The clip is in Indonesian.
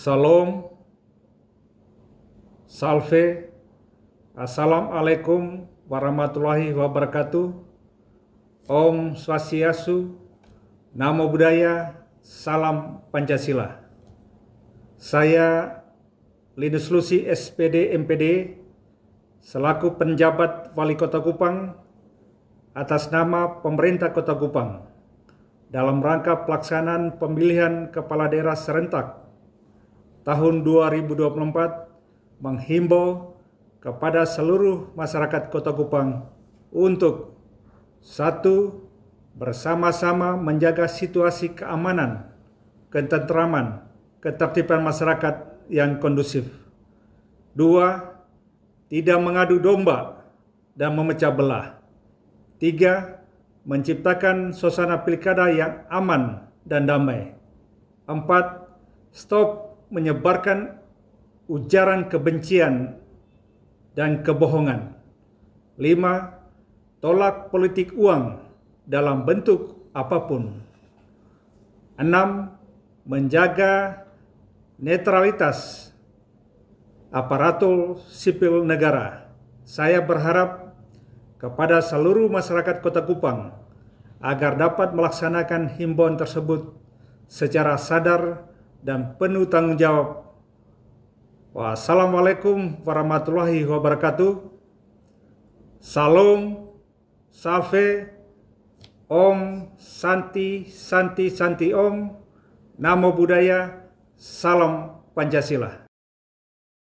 Salam, Salve, Assalamualaikum warahmatullahi wabarakatuh, Om Swastiastu, Namo Buddhaya, Salam Pancasila. Saya Linus Lusi SPD MPD, selaku penjabat Wali Kota Kupang, atas nama pemerintah Kota Kupang, dalam rangka pelaksanaan pemilihan Kepala Daerah Serentak tahun 2024 menghimbau kepada seluruh masyarakat Kota Kupang untuk satu bersama-sama menjaga situasi keamanan, ketentraman, ketertiban masyarakat yang kondusif. Dua, tidak mengadu domba dan memecah belah. Tiga, menciptakan suasana pilkada yang aman dan damai. Empat, stop menyebarkan ujaran kebencian dan kebohongan. 5. Tolak politik uang dalam bentuk apapun. 6. Menjaga netralitas aparatur sipil negara. Saya berharap kepada seluruh masyarakat Kota Kupang agar dapat melaksanakan himbauan tersebut secara sadar dan penuh tanggung jawab. Wassalamualaikum warahmatullahi wabarakatuh. Salam, Safe, Om, Santi, Santi, Santi Om, Namo Buddhaya, Salam Pancasila.